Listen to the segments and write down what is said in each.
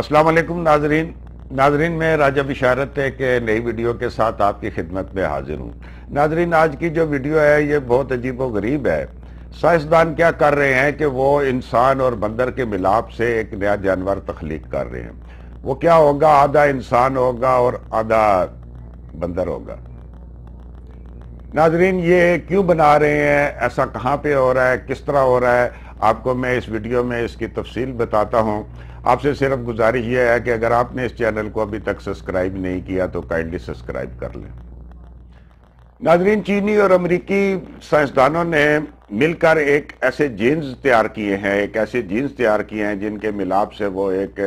अस्सलाम वालेकुम नाजरीन नाजरीन मैं राजा बिशारत है कि नई वीडियो के साथ आपकी खिदमत में हाजिर हूँ नाजरीन आज की जो वीडियो है ये बहुत अजीब व गरीब है साइंसदान क्या कर रहे हैं कि वो इंसान और बंदर के मिलाप से एक नया जानवर तख्लीक कर रहे हैं वो क्या होगा आधा इंसान होगा और आधा बंदर होगा नाजरीन ये क्यों बना रहे हैं ऐसा कहाँ पे हो रहा है किस तरह हो रहा है आपको मैं इस वीडियो में इसकी तफसील बताता हूँ आपसे सिर्फ गुजारिश यह है कि अगर आपने इस चैनल को अभी तक सब्सक्राइब नहीं किया तो काइंडली सब्सक्राइब कर लें नाजरीन चीनी और अमरीकी साइंसदानों ने मिलकर एक ऐसे जीन्स तैयार किए हैं एक ऐसे जीन्स तैयार किए हैं जिनके मिलाप से वो एक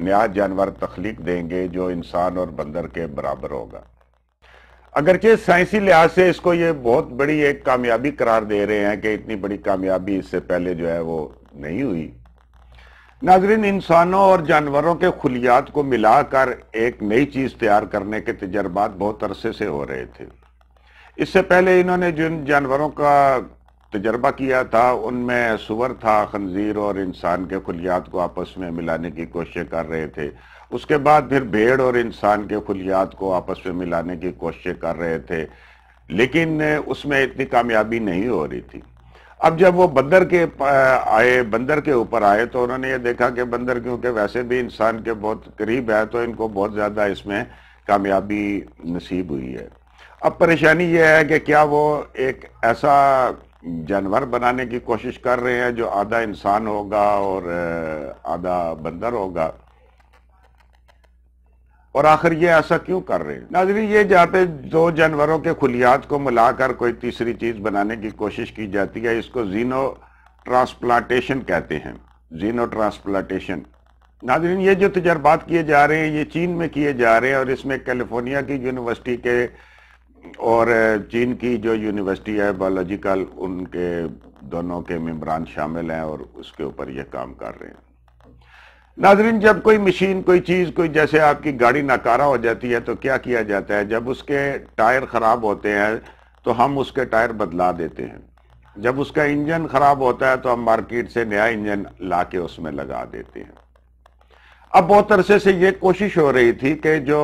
नया जानवर तख्लीक देंगे जो इंसान और बंदर के बराबर होगा अगरचे साइंसी लिहाज से इसको ये बहुत बड़ी एक कामयाबी करार दे रहे हैं कि इतनी बड़ी कामयाबी इससे पहले जो है वो नहीं हुई नाजरीन इंसानों और जानवरों के खुलियात को मिलाकर एक नई चीज़ तैयार करने के तजर्बात बहुत अरसे से हो रहे थे इससे पहले इन्होंने जिन जानवरों का तजर्बा किया था उनमें सुअर था खंजीर और इंसान के खुलियात को आपस में मिलाने की कोशिश कर रहे थे उसके बाद फिर भेड़ और इंसान के खुलियात को आपस में मिलाने की कोशिश कर रहे थे लेकिन उसमें इतनी कामयाबी नहीं हो रही थी अब जब वो बंदर के आए बंदर के ऊपर आए तो उन्होंने ये देखा कि बंदर क्योंकि वैसे भी इंसान के बहुत करीब है तो इनको बहुत ज़्यादा इसमें कामयाबी नसीब हुई है अब परेशानी यह है कि क्या वो एक ऐसा जानवर बनाने की कोशिश कर रहे हैं जो आधा इंसान होगा और आधा बंदर होगा और आखिर ये ऐसा क्यों कर रहे हैं नाजरी ये जाते दो जानवरों के खुलियात को मिलाकर कोई तीसरी चीज बनाने की कोशिश की जाती है इसको जीनो ट्रांसप्लांटेशन कहते हैं जीनो ट्रांसप्लांटेशन नाजरीन ये जो तजर्बात किए जा रहे हैं ये चीन में किए जा रहे हैं और इसमें कैलिफोर्निया की यूनिवर्सिटी के और चीन की जो यूनिवर्सिटी है बायोलॉजिकल उनके दोनों के मेम्बरान शामिल हैं और उसके ऊपर यह काम कर रहे हैं नाजरीन जब कोई मशीन कोई चीज़ कोई जैसे आपकी गाड़ी नाकारा हो जाती है तो क्या किया जाता है जब उसके टायर ख़राब होते हैं तो हम उसके टायर बदला देते हैं जब उसका इंजन ख़राब होता है तो हम मार्केट से नया इंजन ला के उसमें लगा देते हैं अब बहुत अरसे से ये कोशिश हो रही थी कि जो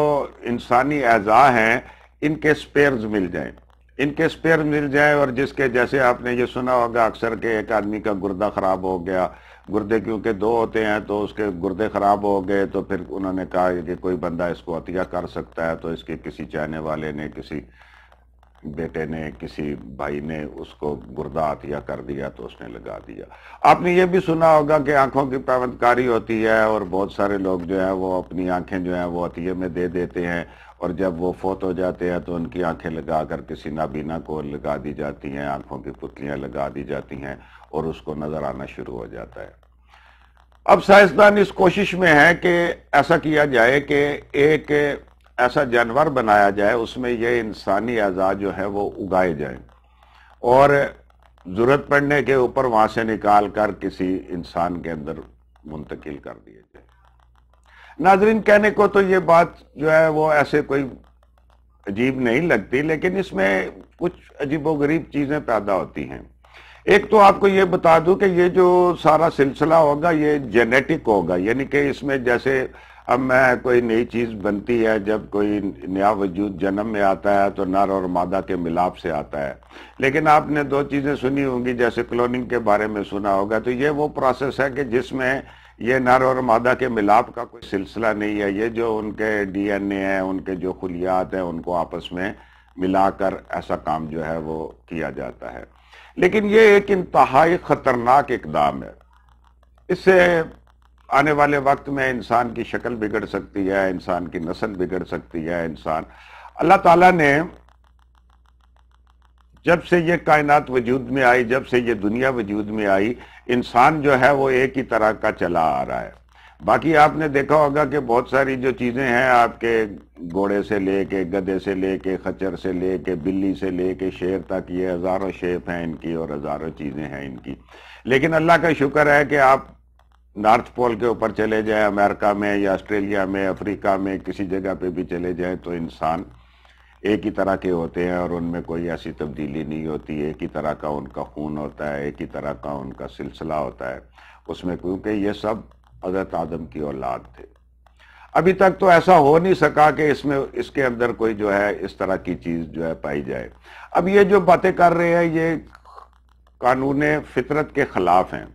इंसानी अज़ा हैं इनके स्पेयर्स मिल जाए इनके स्पेयर मिल जाए और जिसके जैसे आपने ये सुना होगा अक्सर के एक आदमी का गुर्दा खराब हो गया गुर्दे क्योंकि दो होते हैं तो उसके गुर्दे खराब हो गए तो फिर उन्होंने कहा कि कोई बंदा इसको अतिया कर सकता है तो इसके किसी चाहने वाले ने किसी बेटे ने किसी भाई ने उसको गुर्दा हथिया कर दिया तो उसने लगा दिया आपने ये भी सुना होगा कि आंखों की पाबंदकारी होती है और बहुत सारे लोग जो है वो अपनी आंखें जो है वो हथिये में दे देते हैं और जब वो फोत हो जाते हैं तो उनकी आंखें लगा कर किसी नाबीना को लगा दी जाती हैं आंखों की पुतलियां लगा दी जाती हैं और उसको नज़र आना शुरू हो जाता है अब साइंसदान इस कोशिश में है कि ऐसा किया जाए कि एक ऐसा जानवर बनाया जाए उसमें ये इंसानी आज़ाद जो है वो उगाए जाए और ज़रूरत पड़ने के ऊपर वहां से निकाल कर किसी इंसान के अंदर मुंतकिल कर दिए जाए नाजरीन कहने को तो ये बात जो है वो ऐसे कोई अजीब नहीं लगती लेकिन इसमें कुछ अजीबोगरीब चीज़ें पैदा होती हैं एक तो आपको ये बता दूं कि ये जो सारा सिलसिला होगा ये जेनेटिक होगा यानी कि इसमें जैसे अब मैं कोई नई चीज बनती है जब कोई नया वजूद जन्म में आता है तो नर और मादा के मिलाप से आता है लेकिन आपने दो चीजें सुनी होंगी जैसे क्लोनिंग के बारे में सुना होगा तो ये वो प्रोसेस है कि जिसमें ये नर और मादा के मिलाप का कोई सिलसिला नहीं है ये जो उनके डीएनए हैं उनके जो खुलियात हैं उनको आपस में मिलाकर ऐसा काम जो है वो किया जाता है लेकिन ये एक इंतहाई खतरनाक इकदाम है इससे आने वाले वक्त में इंसान की शक्ल बिगड़ सकती है इंसान की नस्ल बिगड़ सकती है इंसान अल्लाह ताला ने जब से ये कायनात वजूद में आई जब से ये दुनिया वजूद में आई इंसान जो है वो एक ही तरह का चला आ रहा है बाकी आपने देखा होगा कि बहुत सारी जो चीज़ें हैं आपके घोड़े से लेके गधे से लेके खच्चर से लेके बिल्ली से लेके शेर तक ये हज़ारों शेप हैं इनकी और हज़ारों चीज़ें हैं इनकी लेकिन अल्लाह का शुक्र है कि आप नॉर्थ पोल के ऊपर चले जाए अमेरिका में या ऑस्ट्रेलिया में अफ्रीका में किसी जगह पे भी चले जाए तो इंसान एक ही तरह के होते हैं और उनमें कोई ऐसी तब्दीली नहीं होती एक ही तरह का उनका खून होता है एक ही तरह का उनका सिलसिला होता है उसमें क्योंकि ये सब हजरत आदम की औलाद थे अभी तक तो ऐसा हो नहीं सका कि इसमें इसके अंदर कोई जो है इस तरह की चीज़ जो है पाई जाए अब ये जो बातें कर रहे हैं ये कानून फितरत के ख़िलाफ़ हैं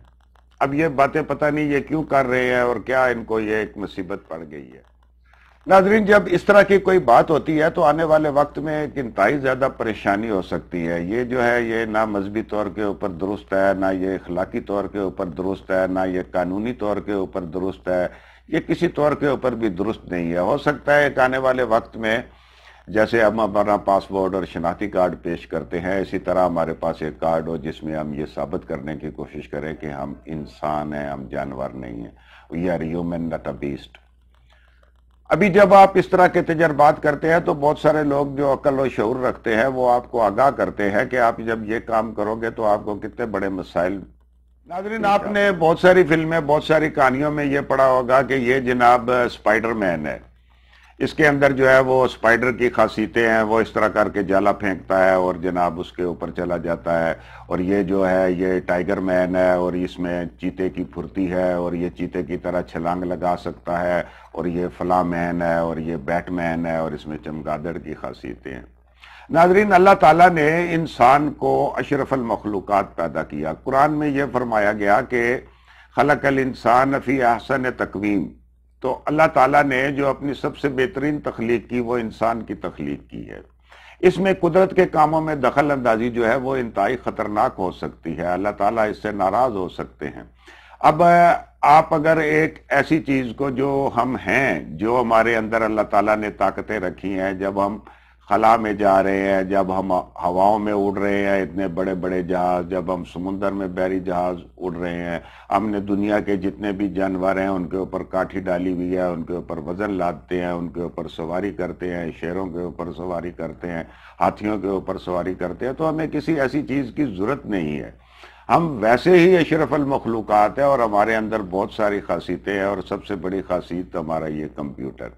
अब ये बातें पता नहीं ये क्यों कर रहे हैं और क्या इनको ये एक मुसीबत पड़ गई है नाजरीन जब इस तरह की कोई बात होती है तो आने वाले वक्त में एक इंतहाई ज़्यादा परेशानी हो सकती है ये जो है ये ना मजहबी तौर के ऊपर दुरुस्त है ना ये अखलाकी तौर के ऊपर दुरुस्त है ना ये कानूनी तौर के ऊपर दुरुस्त है ये किसी तौर के ऊपर भी दुरुस्त नहीं है हो सकता है एक आने वाले वक्त में जैसे हम अपना पासपोर्ट और शनाख्ती कार्ड पेश करते हैं इसी तरह हमारे पास एक कार्ड हो जिसमें हम ये साबित करने की कोशिश करें कि हम इंसान हैं हम जानवर नहीं हैं we are human not a beast अभी जब आप इस तरह के तजर्बात करते हैं तो बहुत सारे लोग जो अकल और शौर रखते हैं वो आपको आगाह करते हैं कि आप जब ये काम करोगे तो आपको कितने बड़े मसाइल नाजरीन आपने बहुत सारी फिल्में बहुत सारी कहानियों में ये पढ़ा होगा कि ये जनाब स्पाइडरमैन है इसके अंदर जो है वो स्पाइडर की खासियतें हैं वो इस तरह करके जाला फेंकता है और जनाब उसके ऊपर चला जाता है और ये जो है ये टाइगर मैन है और इसमें चीते की फुर्ती है और ये चीते की तरह छलांग लगा सकता है और ये फला मैन है और ये बैटमैन है और इसमें चमगादड़ की खासियतें हैं नाजरीन अल्लाह ताला ने इंसान को अशरफल मखलूक पैदा किया कुरान में यह फरमाया गया कि खलक इंसान फ़ी अहसन तकवीम तो अल्लाह ताला ने जो अपनी सबसे बेहतरीन तख्लीक की वो इंसान की तखलीक की है इसमें कुदरत के कामों में दखल अंदाजी जो है वो इंतहाई खतरनाक हो सकती है अल्लाह ताला इससे नाराज हो सकते हैं अब आप अगर एक ऐसी चीज को जो हम हैं जो हमारे अंदर अल्लाह ताला ने ताकतें रखी हैं जब हम खला में जा रहे हैं जब हम हवाओं में उड़ रहे हैं इतने बड़े बड़े जहाज जब हम समुंदर में बैरी जहाज उड़ रहे हैं हमने दुनिया के जितने भी जानवर हैं उनके ऊपर काठी डाली हुई है उनके ऊपर वजन लादते हैं उनके ऊपर सवारी करते हैं शेरों के ऊपर सवारी करते हैं हाथियों के ऊपर सवारी करते हैं तो हमें किसी ऐसी चीज़ की ज़रूरत नहीं है हम वैसे ही अशरफ अलमखलूक है और हमारे अंदर बहुत सारी खासियतें हैं और सबसे बड़ी खासियत हमारा ये कंप्यूटर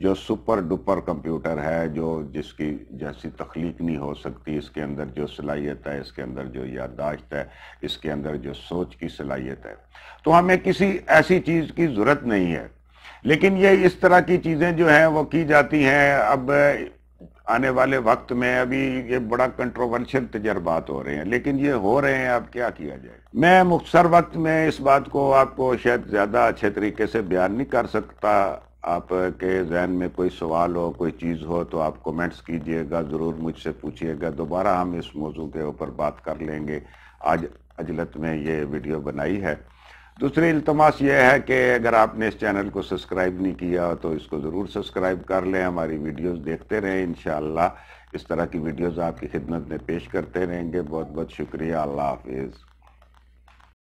जो सुपर डुपर कंप्यूटर है जो जिसकी जैसी तख्लीक नहीं हो सकती इसके अंदर जो सलाहियत है इसके अंदर जो यादाश्त है इसके अंदर जो सोच की सलाहियत है तो हमें किसी ऐसी चीज़ की ज़रूरत नहीं है लेकिन ये इस तरह की चीज़ें जो हैं वो की जाती हैं अब आने वाले वक्त में अभी ये बड़ा कंट्रोवर्शियल तजर्बात हो रहे हैं लेकिन ये हो रहे हैं अब क्या किया जाए मैं मुख्तर वक्त में इस बात को आपको शायद ज़्यादा अच्छे तरीके से बयान नहीं कर सकता आपके जहन में कोई सवाल हो कोई चीज़ हो तो आप कमेंट्स कीजिएगा ज़रूर मुझसे पूछिएगा दोबारा हम इस मौजू के ऊपर बात कर लेंगे आज अजलत में ये वीडियो बनाई है दूसरी इल्तमास ये है कि अगर आपने इस चैनल को सब्सक्राइब नहीं किया तो इसको ज़रूर सब्सक्राइब कर लें हमारी वीडियोज़ देखते रहें इन इस तरह की वीडियोज़ आपकी खिदमत में पेश करते रहेंगे बहुत बहुत शुक्रिया अल्लाह हाफिज़